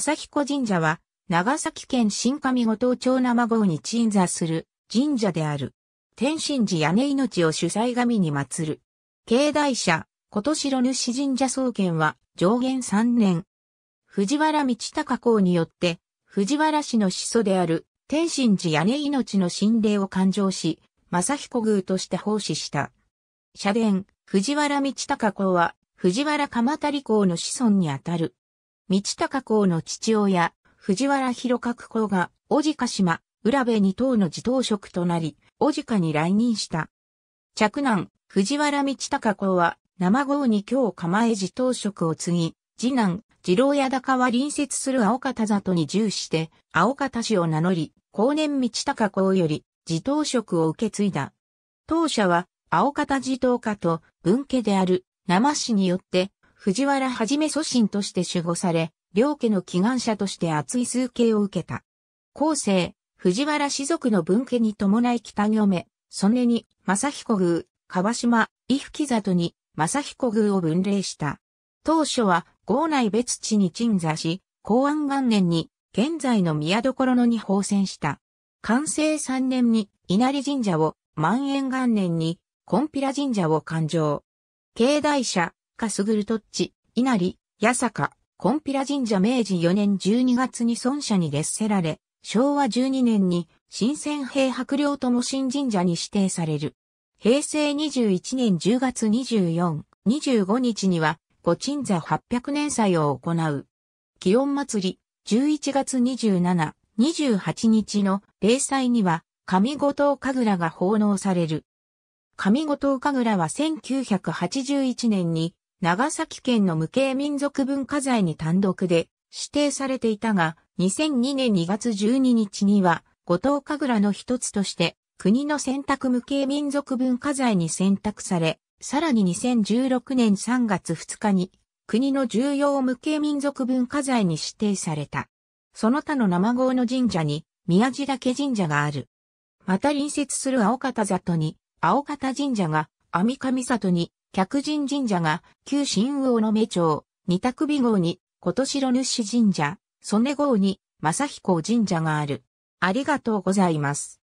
正彦神社は、長崎県新上五島町生郷に鎮座する神社である。天神寺屋根命を主催神に祀る。境内社、琴城主神社創建は上限3年。藤原道隆公によって、藤原氏の始祖である天神寺屋根命の神霊を勘定し、正彦宮として奉仕した。社殿、藤原道隆公は、藤原鎌足公の子孫にあたる。道高公の父親、藤原博格公が、小鹿島、浦部二等の自頭職となり、小鹿に来任した。着男、藤原道高公は、生郷に今日構え自頭職を継ぎ、次男、次郎屋高は隣接する青方里に従して、青方氏を名乗り、後年道高公より、自頭職を受け継いだ。当社は、青方自頭家と文家である、生氏によって、藤原はじめ祖神として守護され、両家の祈願者として厚い崇敬を受けた。後世、藤原氏族の分家に伴い北嫁、曽根に、正彦宮、川島、伊吹里に、正彦宮を分霊した。当初は、郷内別地に鎮座し、公安元年に、現在の宮所野に奉戦した。完成3年に、稲荷神社を、万円元年に、コンピラ神社を勘定。境内社、家すぐるとっち、稲荷、八坂、コンピラ神社明治4年12月に孫社に列せられ、昭和12年に新鮮平白領とも新神社に指定される。平成21年10月24、25日には、ご鎮座800年祭を行う。祇園祭り、11月27、28日の例祭には、上五島神楽が奉納される。上五島神楽は1981年に長崎県の無形民族文化財に単独で指定されていたが、2002年2月12日には、五島神楽の一つとして、国の選択無形民族文化財に選択され、さらに2016年3月2日に、国の重要無形民族文化財に指定された。その他の生郷の神社に、宮地岳神社がある。また隣接する青方里に、青方神社が、網上里に、客人神社が旧新魚の名町、二択美号に、琴城主神社、曽根号に、正彦神社がある。ありがとうございます。